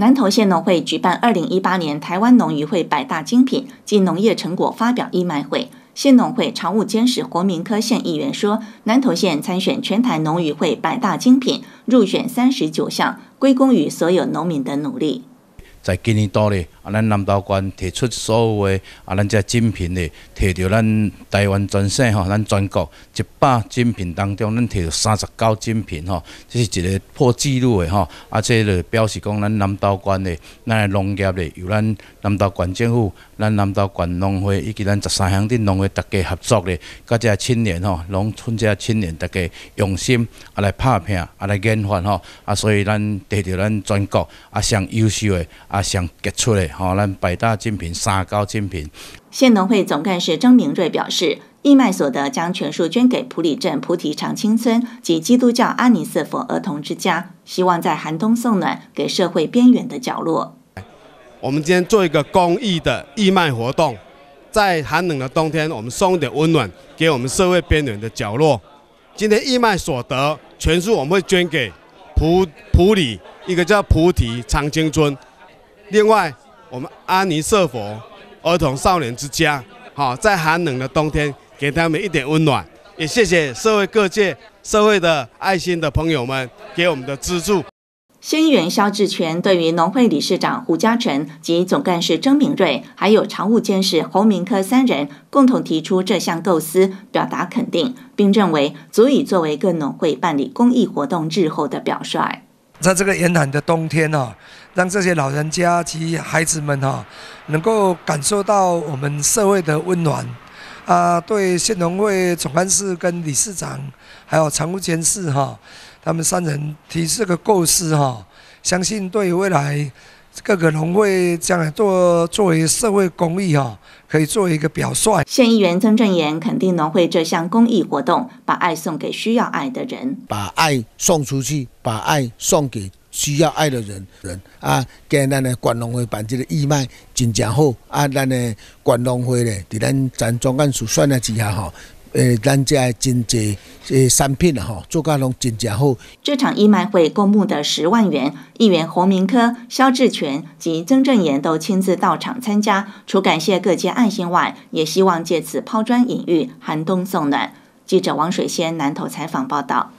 南投县农会举办二零一八年台湾农渔会百大精品及农业成果发表义卖会，县农会常务监事国民科县议员说，南投县参选全台农渔会百大精品，入选三十九项，归功于所有农民的努力。在今年度咧，啊，咱南投县提出所有诶，啊，咱遮精品咧，摕到咱台湾全省吼，咱全国一百精品当中，咱摕到三十九精品吼，即是一个破纪录诶吼，啊，即咧表示讲咱南投县咧，咱农业咧，由咱南投县政府、咱南投县农会以及咱十三乡镇农会大家合作咧，甲遮青年吼，农村遮青年大家用心啊来打拼啊来研发吼，啊，所以咱摕到咱全国啊上优秀诶。啊，上杰出的吼，咱百大精品、三高精品。县农会总干事曾明瑞表示，义卖所得将全数捐给普里镇菩提长青村及基督教阿尼瑟佛儿童之家，希望在寒冬送暖给社会边缘的角落。我们今天做一个公益的义卖活动，在寒冷的冬天，我们送一点温暖给我们社会边缘的角落。今天义卖所得全数我们会捐给普普里一个叫菩提长青村。另外，我们阿尼社佛儿童少年之家，好在寒冷的冬天给他们一点温暖，也谢谢社会各界社会的爱心的朋友们给我们的资助。新源肖志全对于农会理事长胡家成及总干事曾明瑞，还有常务监事侯明科三人共同提出这项构思，表达肯定，并认为足以作为各农会办理公益活动日后的表率。在这个严寒的冬天啊，让这些老人家及孩子们哈，能够感受到我们社会的温暖啊！对县农会总干事跟理事长，还有常务监事哈，他们三人提这个构思哈，相信对未来。各个农会将来做作为社会公益哈，可以作为一个表率。县议员曾正言肯定农会这项公益活动，把爱送给需要爱的人，把爱送出去，把爱送给需要爱的人人啊。简咱的管农会办这个义卖真正好啊。咱的管农会咧，伫咱咱专干处算了之下哈。诶，咱这真济诶产品吼，做家拢真正好。这场义卖会共募的十万元，议员洪明科、肖志全及曾正炎都亲自到场参加，除感谢各界爱心外，也希望借此抛砖引玉，寒冬送暖。记者王水仙南投采访报道。